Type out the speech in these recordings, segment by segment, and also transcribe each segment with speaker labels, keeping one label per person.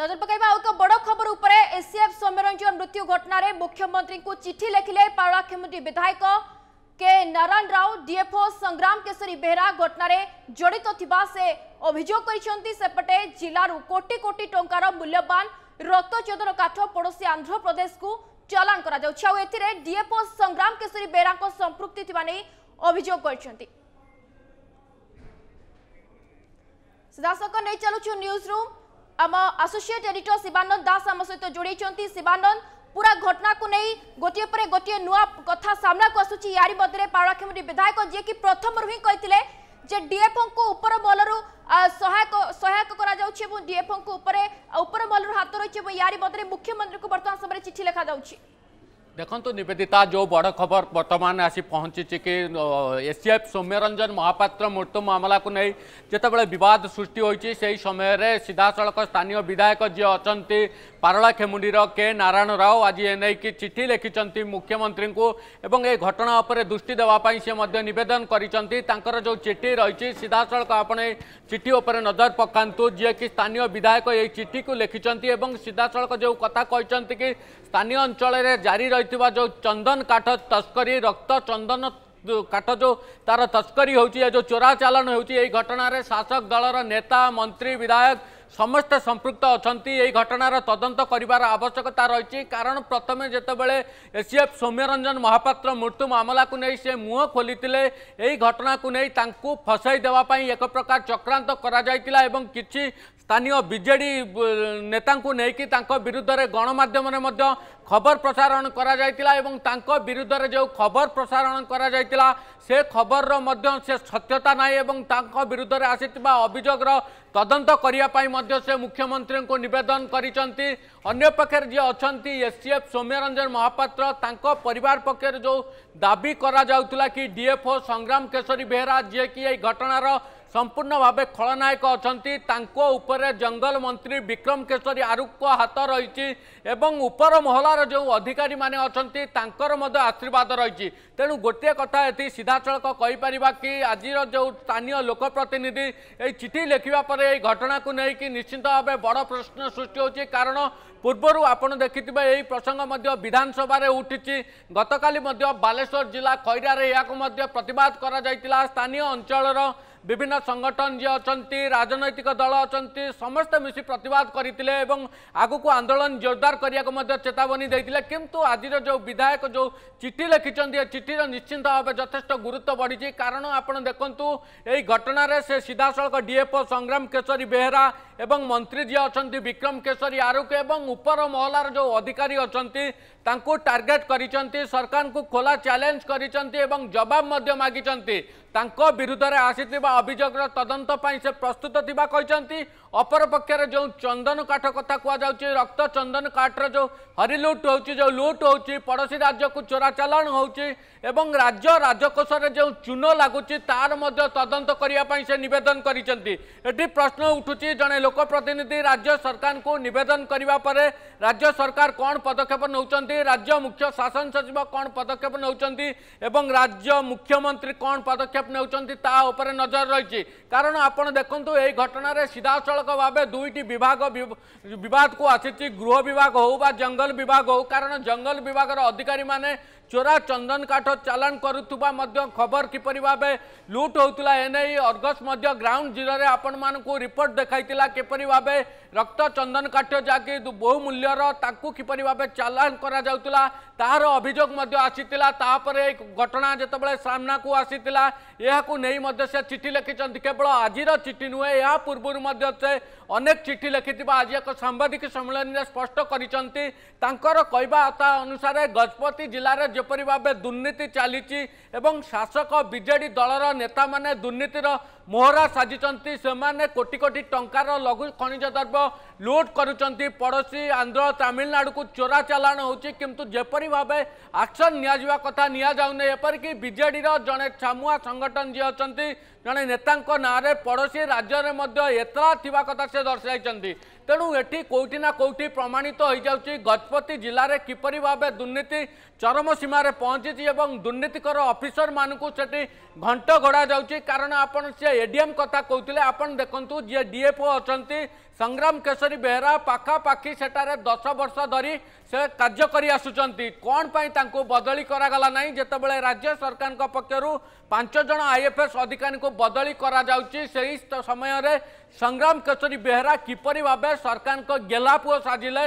Speaker 1: नजर खबर ऊपरे एसीएफ सौम्यरंजन मृत्यु घटना रे मुख्यमंत्री को चिट्ठी लिखिले पारलाख्यमंत्री विधायक के नारायण राव डीएफओ संग्राम केसरी बेहरा घटना रे जड़ित तो से अभियोग करपटे जिलार कोटि कोटि टार मूल्यवान रक्त चंदन काठ पड़ोशी आंध्र प्रदेश को चलाण कर डीएफओ संग्राम केशरी बेहरा संपुक्ति नहीं अभोग कर सीधासख नहीं चलु न्यूज रूम आम आसोसीएट एडिटर शिवानंद दास आम सहित जोड़ी शिवानंद पूरा घटना को नहीं गोटे पर गोटे नुआ कथा सामना को आसूची यारी मध्य पावड़ाखेमुंडी विधायक जी कि प्रथम ही कहते डीएफओ को ऊपर बलरू सहायक सहायक करा को ऊपर ऊपर बलरू हाथ रहिछि यारी मध्य मुख्यमंत्री को वर्तमान समय चिठी लिखा जाउछि
Speaker 2: ଦେଖନ୍ତୁ ନିବେଦିତା ଯେଉଁ ବଡ଼ ଖବର ବର୍ତ୍ତମାନ ଆସି ପହଞ୍ଚିଛି କି ଏସ୍ସିଏଫ୍ ସୌମ୍ୟରଞ୍ଜନ ମହାପାତ୍ର ମୃତ୍ୟୁ ମାମଲାକୁ ନେଇ ଯେତେବେଳେ ବିବାଦ ସୃଷ୍ଟି ହୋଇଛି ସେହି ସମୟରେ ସିଧାସଳଖ ସ୍ଥାନୀୟ ବିଧାୟକ ଯିଏ ଅଛନ୍ତି ପାରଳା ଖେମୁଣ୍ଡିର କେ ନାରାୟଣ ରାଓ ଆଜି ଏନେଇକି ଚିଠି ଲେଖିଛନ୍ତି ମୁଖ୍ୟମନ୍ତ୍ରୀଙ୍କୁ ଏବଂ ଏ ଘଟଣା ଉପରେ ଦୃଷ୍ଟି ଦେବା ପାଇଁ ସେ ମଧ୍ୟ ନିବେଦନ କରିଛନ୍ତି ତାଙ୍କର ଯେଉଁ ଚିଠି ରହିଛି ସିଧାସଳଖ ଆପଣ ଏ ଚିଠି ଉପରେ ନଜର ପକାନ୍ତୁ ଯିଏକି ସ୍ଥାନୀୟ ବିଧାୟକ ଏହି ଚିଠିକୁ ଲେଖିଛନ୍ତି ଏବଂ ସିଧାସଳଖ ଯେଉଁ କଥା କହିଛନ୍ତି କି स्थानीय अंचल जारी रही जो चंदन काठ तस्करी रक्त चंदन काठ जो तार तस्करी हो जो चोरा चालान हो घटन शासक दलर नेता मंत्री विधायक ସମସ୍ତେ ସମ୍ପୃକ୍ତ ଅଛନ୍ତି ଏହି ଘଟଣାର ତଦନ୍ତ କରିବାର ଆବଶ୍ୟକତା ରହିଛି କାରଣ ପ୍ରଥମେ ଯେତେବେଳେ ଏସିଏଫ୍ ସୌମ୍ୟରଞ୍ଜନ ମହାପାତ୍ର ମୃତ୍ୟୁ ମାମଲାକୁ ନେଇ ସେ ମୁହଁ ଖୋଲିଥିଲେ ଏହି ଘଟଣାକୁ ନେଇ ତାଙ୍କୁ ଫସାଇ ଦେବା ପାଇଁ ଏକ ପ୍ରକାର ଚକ୍ରାନ୍ତ କରାଯାଇଥିଲା ଏବଂ କିଛି ସ୍ଥାନୀୟ ବିଜେଡ଼ି ନେତାଙ୍କୁ ନେଇକି ତାଙ୍କ ବିରୁଦ୍ଧରେ ଗଣମାଧ୍ୟମରେ ମଧ୍ୟ ଖବର ପ୍ରସାରଣ କରାଯାଇଥିଲା ଏବଂ ତାଙ୍କ ବିରୁଦ୍ଧରେ ଯେଉଁ ଖବର ପ୍ରସାରଣ କରାଯାଇଥିଲା ସେ ଖବରର ମଧ୍ୟ ସେ ସତ୍ୟତା ନାହିଁ ଏବଂ ତାଙ୍କ ବିରୁଦ୍ଧରେ ଆସିଥିବା ଅଭିଯୋଗର तदस मुख्यमन्त्रीको नेदन गरिन्छ अन्यपक्षर जि महापात्र एससिएफ परिवार महापत्र जो दाबी गराउँला कि डीएफओ संग्राम केशरी बेहरा जी कि घटनारो সম্পূর্ণ ভাবে খলনায়ক অনেক উপরে জঙ্গল মন্ত্রী বিক্রম কেশরী আরুক হাত রয়েছে এবং উপর মহলার যে অধিকারী মানে অনেক তাঁর মধ্যে আশীর্বাদ রয়েছে তেণু গোটিয়ে কথা এটি সিধাসলখ কইপারা কি আজির যে স্থানীয় লোকপ্রতিনিধি এই চিঠি লেখা পরে এই ঘটনাকে নেই নিশ্চিত ভাবে বড় প্রশ্ন সৃষ্টি হচ্ছে কারণ পূর্বরু আপনার দেখিবে এই প্রসঙ্গ বিধানসভার উঠিছি গতকাল বালেশ্বর জেলা খৈরার এখন প্রতবাদ করা স্থানীয় অঞ্চলর विभिन्न संगठन जी अच्छा राजनैतिक दल अहिले समस्ते मिसि प्रतिवाद आग को आंदोलन जोरदार गरेको चेतावनी किंतु आज जो विधायक जो चिठी लिखिं चिठीर निश्चिंत भाव जथेष गुरुत्व बढ़ी कारण यही घटन से सिधासल डिएफओ संग्राम केशरी बेहरा এবং মন্ত্রী যে অনেক বিক্রম কেশরী আরুক এবং উপর মহলার যে অধিকারী অনেক তাঁকু টার্গেট করেছেন সরকার খোলা চ্যালেঞ্জ করেছেন এবং জবাব মাগিছেন তাঁর বিধে আসি অভিযোগর তদন্ত সে প্রস্তুত থাকা কিন্তু অপরপক্ষের যে চন্দন কাঠ কথা কুযাচ্ছে রক্ত চন্দন কাঠর যে হরিলুট হচ্ছে যে লুট হচ্ছে পড়োশী রাজ্যকে চোরা চালাণ হচ্ছে এবং রাজ্য রাজকোষে যে চূন লাগুচি তার মধ্যে তদন্ত করা সে নিবেদন করেছেন এটি প্রশ্ন উঠুছি জনে লোক প্রতিনিধি রাজ্য সরকারকে নিবেদন করা পরে রাজ্য সরকার কণ পদক্ষেপ নৌকর রাজ্য মুখ্য শাসন সচিব কণ পদক্ষেপ নৌকর এবং রাজ্য মুখ্যমন্ত্রী কণ পদক্ষেপ নেউছেন তা উপরে নজর রয়েছে কারণ আপনার দেখুন এই ঘটনার সিধাসলখ ভাবে দুইটি বিভাগ বিবাদকু আসিছি গৃহ বিভাগ হো বা জঙ্গল বিভাগ হো কারণ জঙ্গল বিভাগের অধিকারী মানে ଚୋରା ଚନ୍ଦନ କାଠ ଚାଲାଣ କରୁଥିବା ମଧ୍ୟ ଖବର କିପରି ଭାବେ ଲୁଟ୍ ହେଉଥିଲା ଏନେଇ ଅର୍ଗସ୍ ମଧ୍ୟ ଗ୍ରାଉଣ୍ଡ ଜିରୋରେ ଆପଣମାନଙ୍କୁ ରିପୋର୍ଟ ଦେଖାଇଥିଲା କିପରି ଭାବେ রক্ত চন্দন কাঠ যাকে বহুমূল্যর তাকে কিপর ভাবে চালাণ করা যাওয়া তার অভিযোগ আসি তাপরে ঘটনা যেতবে সামনাকু আসি নেই সে চিঠি লিখিছেন কেবল আজির চিঠি নুহে এ পূর্বর সে অনেক চিঠি লিখি আজ এক সাংবাদিক সম্মিলনী স্পষ্ট করেছেন তাঁকর কহা অনুসারে গজপতি জেলার যেপরি ভাবে দুর্নীতি চালিছি এবং শাসক বিজেডি দলর নেতা মানে দুর্নীতির ମୋହରା ସାଜିଛନ୍ତି ସେମାନେ କୋଟି କୋଟି ଟଙ୍କାର ଲଘୁ ଖଣିଜ ଦ୍ରବ୍ୟ ଲୁଟ୍ କରୁଛନ୍ତି ପଡ଼ୋଶୀ ଆନ୍ଧ୍ର ତାମିଲନାଡ଼ୁକୁ ଚୋରା ଚାଲାଣ ହେଉଛି କିନ୍ତୁ ଯେପରି ଭାବେ ଆକ୍ସନ୍ ନିଆଯିବା କଥା ନିଆଯାଉନି ଏପରିକି ବିଜେଡ଼ିର ଜଣେ ଛାମୁଆ ସଂଗଠନ ଯିଏ ଅଛନ୍ତି ଜଣେ ନେତାଙ୍କ ନାଁରେ ପଡ଼ୋଶୀ ରାଜ୍ୟରେ ମଧ୍ୟ ଏତଲା ଥିବା କଥା ସେ ଦର୍ଶାଇଛନ୍ତି ତେଣୁ ଏଠି କେଉଁଠି ନା କେଉଁଠି ପ୍ରମାଣିତ ହୋଇଯାଉଛି ଗଜପତି ଜିଲ୍ଲାରେ କିପରି ଭାବେ ଦୁର୍ନୀତି ଚରମ ସୀମାରେ ପହଞ୍ଚିଛି ଏବଂ ଦୁର୍ନୀତିକର ଅଫିସରମାନଙ୍କୁ ସେଠି ଘଣ୍ଟ ଘୋଡ଼ା ଯାଉଛି କାରଣ ଆପଣ ସେ ଏଡିଏମ୍ କଥା କହୁଥିଲେ ଆପଣ ଦେଖନ୍ତୁ ଯିଏ ଡିଏଫ୍ଓ ଅଛନ୍ତି संग्राम केशरी बेहरा पाखापाखि सेठार दस वर्ष धरी से कार्य कर आसुंच बदली कराला ना जितेबाला राज्य सरकार पक्षर पांच जन आईएफएस अधिकारी को बदली करी समय संग्राम केशरी बेहरा किपर भाव सरकार गेला पुओ साजिले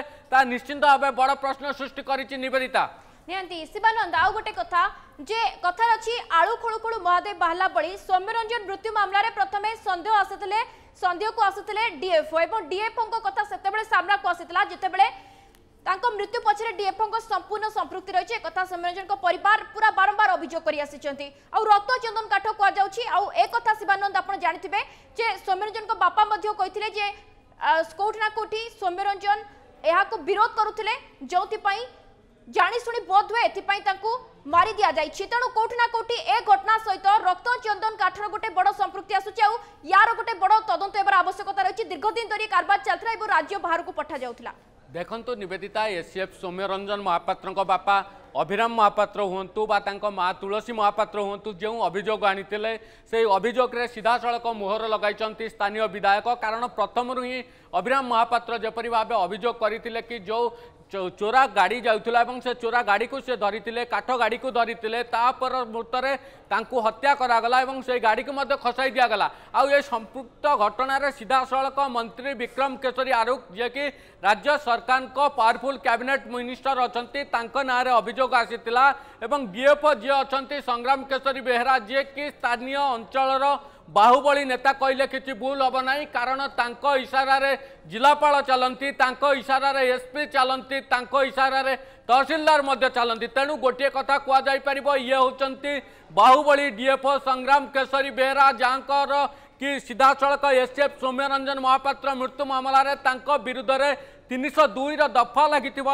Speaker 2: निश्चिंत भाव बड़ प्रश्न सृष्टि करवेदिता
Speaker 1: ନିହାନ୍ତି ଶିବାନନ୍ଦ ଆଉ ଗୋଟେ କଥା ଯେ କଥାରେ ଅଛି ଆଳୁ ଖୋଳୁ ଖୋଳୁ ମହାଦେବ ବାହାରିଲା ଭଳି ସୌମ୍ୟରଞ୍ଜନ ମୃତ୍ୟୁ ମାମଲାରେ ପ୍ରଥମେ ସନ୍ଦେହ ଆସିଥିଲେ ସନ୍ଦେହକୁ ଆସିଥିଲେ ଡିଏଫ୍ଓ ଏବଂ ଡିଏଫ୍ଓଙ୍କ କଥା ସେତେବେଳେ ସାମ୍ନାକୁ ଆସିଥିଲା ଯେତେବେଳେ ତାଙ୍କ ମୃତ୍ୟୁ ପଛରେ ଡିଏଫ୍ଓଙ୍କ ସମ୍ପୂର୍ଣ୍ଣ ସମ୍ପୃକ୍ତି ରହିଛି ଏକଥା ସୌମ୍ୟରଞ୍ଜନଙ୍କ ପରିବାର ପୁରା ବାରମ୍ବାର ଅଭିଯୋଗ କରି ଆସିଛନ୍ତି ଆଉ ରକ୍ତ ଚନ୍ଦନ କାଠ କୁହାଯାଉଛି ଆଉ ଏ କଥା ଶିବାନନ୍ଦ ଆପଣ ଜାଣିଥିବେ ଯେ ସୌମ୍ୟରଞ୍ଜନଙ୍କ ବାପା ମଧ୍ୟ କହିଥିଲେ ଯେ କେଉଁଠି ନା କେଉଁଠି ସୌମ୍ୟରଞ୍ଜନ ଏହାକୁ ବିରୋଧ କରୁଥିଲେ ଯେଉଁଥିପାଇଁ ଜାଣିଶୁଣି ବୋଧହୁଏ ଏଥିପାଇଁ ତାଙ୍କୁ ମାରି ଦିଆଯାଇଛି ତେଣୁ କୋଉଠି ନା କୋଉଠି ଏ ଘଟଣା ସହିତ ରକ୍ତ ଚନ୍ଦନ କାଠର ଗୋଟେ ବଡ଼ ସମ୍ପୃକ୍ତି ଆସୁଛି ଆଉ ୟାର ଗୋଟେ ବଡ଼ ତଦନ୍ତ ହେବାର ଆବଶ୍ୟକତା ରହିଛି ଦୀର୍ଘଦିନ ଧରି କାରବାର ଚାଲିଥିଲା ଏବଂ ରାଜ୍ୟ ବାହାରକୁ ପଠାଯାଉଥିଲା
Speaker 2: ଦେଖନ୍ତୁ ନିବେଦିତା ଏସିଏଫ୍ ସୌମ୍ୟରଞ୍ଜନ ମହାପାତ୍ରଙ୍କ ବାପା ଅଭିରାମ ମହାପାତ୍ର ହୁଅନ୍ତୁ ବା ତାଙ୍କ ମା ତୁଳସୀ ମହାପାତ୍ର ହୁଅନ୍ତୁ ଯେଉଁ ଅଭିଯୋଗ ଆଣିଥିଲେ ସେହି ଅଭିଯୋଗରେ ସିଧାସଳଖ ମୋହର ଲଗାଇଛନ୍ତି ସ୍ଥାନୀୟ ବିଧାୟକ କାରଣ ପ୍ରଥମରୁ ହିଁ ଅଭିରାମ ମହାପାତ୍ର ଯେପରି ଭାବେ ଅଭିଯୋଗ କରିଥିଲେ କି ଯେଉଁ ଚୋରା ଗାଡ଼ି ଯାଉଥିଲା ଏବଂ ସେ ଚୋରା ଗାଡ଼ିକୁ ସେ ଧରିଥିଲେ କାଠ ଗାଡ଼ିକୁ ଧରିଥିଲେ ତା ପର ମୁହୂର୍ତ୍ତରେ ତାଙ୍କୁ ହତ୍ୟା କରାଗଲା ଏବଂ ସେଇ ଗାଡ଼ିକୁ ମଧ୍ୟ ଖସାଇ ଦିଆଗଲା ଆଉ ଏ ସମ୍ପୃକ୍ତ ଘଟଣାରେ ସିଧାସଳଖ ମନ୍ତ୍ରୀ ବିକ୍ରମ କେଶରୀ ଆରୁଖ ଯିଏକି ରାଜ୍ୟ ସରକାରଙ୍କ ପାୱାରଫୁଲ୍ କ୍ୟାବିନେଟ୍ ମିନିଷ୍ଟର ଅଛନ୍ତି ତାଙ୍କ ନାଁରେ ଅଭିଯୋଗ ଅଭିଯୋଗ ଆସିଥିଲା ଏବଂ ଡିଏଫ୍ଓ ଯିଏ ଅଛନ୍ତି ସଂଗ୍ରାମ କେଶରୀ ବେହେରା ଯିଏକି ସ୍ଥାନୀୟ ଅଞ୍ଚଳର ବାହୁବଳୀ ନେତା କହିଲେ କିଛି ଭୁଲ ହେବ ନାହିଁ କାରଣ ତାଙ୍କ ଇସାରାରେ ଜିଲ୍ଲାପାଳ ଚାଲନ୍ତି ତାଙ୍କ ଇସାରାରେ ଏସ୍ପି ଚାଲନ୍ତି ତାଙ୍କ ଇସାରାରେ ତହସିଲଦାର ମଧ୍ୟ ଚାଲନ୍ତି ତେଣୁ ଗୋଟିଏ କଥା କୁହାଯାଇପାରିବ ଇଏ ହେଉଛନ୍ତି ବାହୁବଳୀ ଡିଏଫ୍ଓ ସଂଗ୍ରାମ କେଶରୀ ବେହେରା ଯାହାଙ୍କର କି ସିଧାସଳଖ ଏସ୍ଏଫ୍ ସୌମ୍ୟରଞ୍ଜନ ମହାପାତ୍ର ମୃତ୍ୟୁ ମାମଲାରେ ତାଙ୍କ ବିରୁଦ୍ଧରେ ତିନିଶହ ଦୁଇର ଦଫା ଲାଗିଥିବା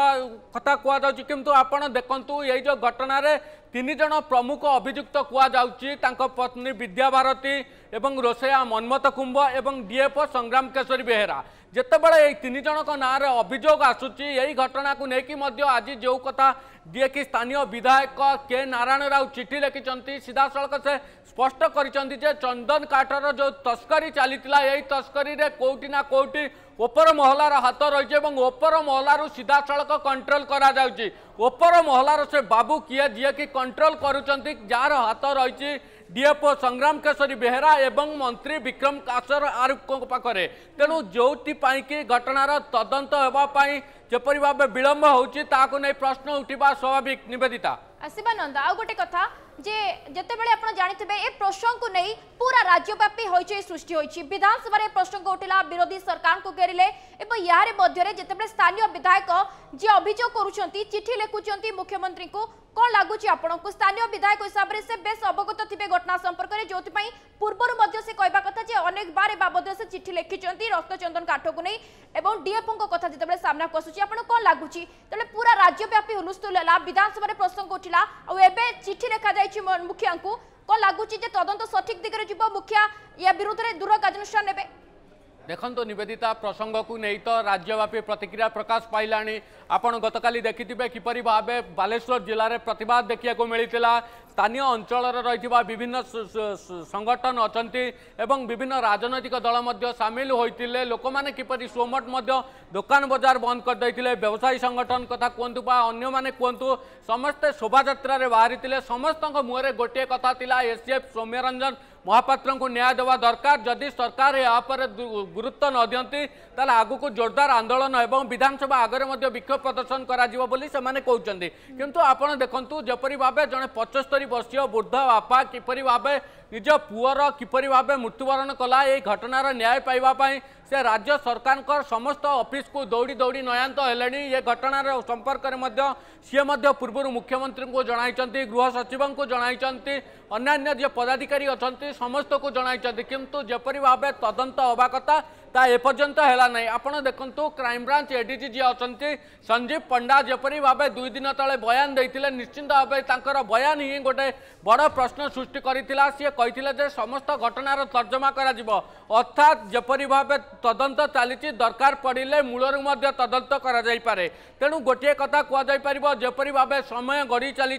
Speaker 2: କଥା କୁହାଯାଉଛି କିନ୍ତୁ ଆପଣ ଦେଖନ୍ତୁ ଏଇ ଯେଉଁ ଘଟଣାରେ ତିନି ଜଣ ପ୍ରମୁଖ ଅଭିଯୁକ୍ତ କୁହାଯାଉଛି ତାଙ୍କ ପତ୍ନୀ ବିଦ୍ୟାଭାରତୀ ଏବଂ ରୋଷେୟା ମନ୍ମଥ କୁମ୍ଭ ଏବଂ ଡିଏଫ୍ଓ ସଂଗ୍ରାମ କେଶରୀ ବେହେରା ଯେତେବେଳେ ଏଇ ତିନି ଜଣଙ୍କ ନାଁରେ ଅଭିଯୋଗ ଆସୁଛି ଏଇ ଘଟଣାକୁ ନେଇକି ମଧ୍ୟ ଆଜି ଯେଉଁ କଥା ଯିଏକି ସ୍ଥାନୀୟ ବିଧାୟକ କେ ନାରାୟଣ ରାଓ ଚିଠି ଲେଖିଛନ୍ତି ସିଧାସଳଖ ସେ ସ୍ପଷ୍ଟ କରିଛନ୍ତି ଯେ ଚନ୍ଦନ କାଠର ଯେଉଁ ତସ୍କରୀ ଚାଲିଥିଲା ଏଇ ତସ୍କରୀରେ କେଉଁଠି ନା କେଉଁଠି ওপর মহলার হাত রয়েছে এবং ওপর মহলার সিধাসলখ কন্ট্রোল করা যাচ্ছে ওপর মহলার সে বাবু কিয়ে যিয়েকি কন্ট্রোল করছেন যার হাত রয়েছে ডিএফও সংগ্রাম কেশরী বেহেরা এবং মন্ত্রী বিক্রম কাশর আরুক পাখে তেণু যেপাইকি ঘটনার তদন্ত হওয়া যেপর ভাবে বিলম্ব হচ্ছে তাহলে প্রশ্ন উঠবা স্বাভাবিক নিবেদিতা
Speaker 1: আসবা নন্দা আউ গোটে কথা যে যেতবে আপনার জাঁথে এ প্রশ্নক নেই পুরা রাজ্যব্যাপী হইচই সৃষ্টি হয়েছে বিধানসভার এ প্রশ্নক উঠিলা বিরোধী সরকার ঘেরিলে এবং ইয়ার মধ্যে যেতবে স্থানীয় বিধায়ক যে অভিযোগ করছেন চিঠি লেখুছেন মুখ্যমন্ত্রী কম লাগুচি আপনার স্থানীয় বিধায়ক হিসাবে সে বেশ অবগত থাকবে ঘটনা সম্পর্কের যে পূর্বর সে কহা কথা যে অনেকবার এ বাবদে সে চিঠি লিখিছেন রক্তচন্দন কাঠকু নেই এবং ডিএফ কথা যেতবে সামনাকু আসুচি আপনার কম লাগুচি তাহলে রাজ্যব্যাপী হুলস্থুল হল বিধানসভার প্রসঙ্গ উঠিলা আবে চিঠি লেখা যাই মুখিয়া কম লাগুচি যে তদন্ত সঠিক দিগরে যাব মুখিয়া ইয়া বিরুদ্ধে দূর কার্যানুষ্ঠান নেবে
Speaker 2: ଦେଖନ୍ତୁ ନିବେଦିତା ପ୍ରସଙ୍ଗକୁ ନେଇ ତ ରାଜ୍ୟବ୍ୟାପୀ ପ୍ରତିକ୍ରିୟା ପ୍ରକାଶ ପାଇଲାଣି ଆପଣ ଗତକାଲି ଦେଖିଥିବେ କିପରି ଭାବେ ବାଲେଶ୍ୱର ଜିଲ୍ଲାରେ ପ୍ରତିବାଦ ଦେଖିବାକୁ ମିଳିଥିଲା ସ୍ଥାନୀୟ ଅଞ୍ଚଳରେ ରହିଥିବା ବିଭିନ୍ନ ସଂଗଠନ ଅଛନ୍ତି ଏବଂ ବିଭିନ୍ନ ରାଜନୈତିକ ଦଳ ମଧ୍ୟ ସାମିଲ ହୋଇଥିଲେ ଲୋକମାନେ କିପରି ସୋମଟ ମଧ୍ୟ ଦୋକାନ ବଜାର ବନ୍ଦ କରିଦେଇଥିଲେ ବ୍ୟବସାୟୀ ସଂଗଠନ କଥା କୁହନ୍ତୁ ବା ଅନ୍ୟମାନେ କୁହନ୍ତୁ ସମସ୍ତେ ଶୋଭାଯାତ୍ରାରେ ବାହାରିଥିଲେ ସମସ୍ତଙ୍କ ମୁହଁରେ ଗୋଟିଏ କଥା ଥିଲା ଏସ୍ଡିଏଫ୍ ସୌମ୍ୟରଞ୍ଜନ महापात्र न्याय देवा दरकार जदि सरकार या पर गुरुत्व न दिखती तेल आगक जोरदार आंदोलन और विधानसभा आगे विक्षोभ प्रदर्शन कर कौन कितु आप देखु जपरी भाव जड़े पचस्तरी वर्ष वृद्ध बापा किपर भाव निज पुअर किपर भाव मृत्युवरण कला ये घटनार न्याय पाइबापी से राज्य सरकार समस्त अफिस् दौड़ी दौड़ी नयांत है ये घटनार संपर्क में सी पूर्व मुख्यमंत्री को जन गृह सचिव को जन अन्न्य जे पदाधिकारी अच्छा समस्त को जन किंतु जपरी भाव तदंत होगा कथा ता है ना आपड़ देखु क्राइमब्रांच एडीजी जी अच्छा संजीव पंडा जपरी भाव दुई दिन ते बयान देते निश्चिंत भाव बयान ही गोटे बड़ प्रश्न सृष्टि करता सी कही समस्त घटनार तर्जमा अर्थात जपरी भाव तदंत चली दरकार पड़े मूलर तदंत करे तेणु गोटे कथा कहुपर जपरी भाव समय गढ़ी चली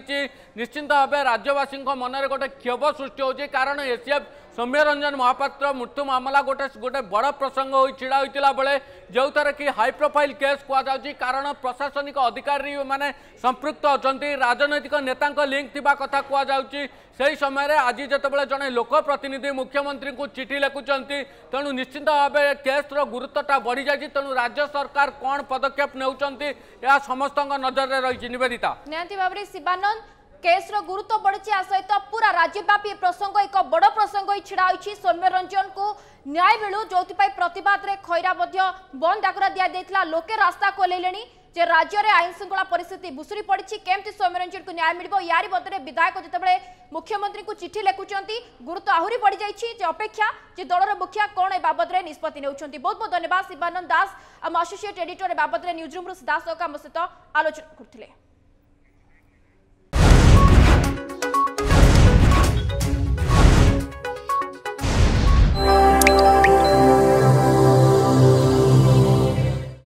Speaker 2: निश्चिंत भाव राज्यवासी मनरे गोटे क्षोभ सृष्टि हो कारण एसीएफ ସୌମ୍ୟରଞ୍ଜନ ମହାପାତ୍ର ମୃତ୍ୟୁ ମାମଲା ଗୋଟେ ଗୋଟେ ବଡ଼ ପ୍ରସଙ୍ଗ ହୋଇ ଛିଡ଼ା ହୋଇଥିଲା ବେଳେ ଯେଉଁଥିରେ କି ହାଇ ପ୍ରୋଫାଇଲ୍ କେସ୍ କୁହାଯାଉଛି କାରଣ ପ୍ରଶାସନିକ ଅଧିକାରୀମାନେ ସମ୍ପୃକ୍ତ ଅଛନ୍ତି ରାଜନୈତିକ ନେତାଙ୍କ ଲିଙ୍କ୍ ଥିବା କଥା କୁହାଯାଉଛି ସେହି ସମୟରେ ଆଜି ଯେତେବେଳେ ଜଣେ ଲୋକପ୍ରତିନିଧି ମୁଖ୍ୟମନ୍ତ୍ରୀଙ୍କୁ ଚିଠି ଲେଖୁଛନ୍ତି ତେଣୁ ନିଶ୍ଚିତ ଭାବେ କେସ୍ର ଗୁରୁତ୍ୱଟା ବଢ଼ିଯାଇଛି ତେଣୁ ରାଜ୍ୟ ସରକାର କ'ଣ ପଦକ୍ଷେପ ନେଉଛନ୍ତି ଏହା ସମସ୍ତଙ୍କ ନଜରରେ ରହିଛି ନିବେଦିତା
Speaker 1: ନିହାତି ଭାବରେ ଶିବାନନ୍ଦ কেস্র গুরুত্ব বড়ছে আ সহিত পুরা রাজ্যব্যাপী প্রসঙ্গ এক বড় প্রসঙ্গ হয়ে ছিড়া হয়েছে সৌম্যরঞ্জনকু ন্যায় মিলু যেপাই প্রতবাদে খৈরা বন্ধ ডাকরা দিয়া লোকে রাস্তা খোলাইলে যে রাজ্যের আইন শৃঙ্খলা পরিস্থিতি ভুষুড়ি পড়ছে কেমতি সৌম্যরঞ্জনকু ন্যায় মিলব ইয়ারি বদলে বিধায়ক যেতবে মুখ্যমন্ত্রী চিঠি লেখুচার গুরুত্ব আহরি বড় যাই যে অপেক্ষা যে দলর মুখিয়া কোণ এ বাবদে নিষ্পতি নেওয়া বহুত বহুত ধন্যবাদ শিবানন্দ দাস আম আসোসিয়েট এডিটর এ বাবদে নিউজ রুম্রু সিধা সহ আম সহ আলোচনা করলে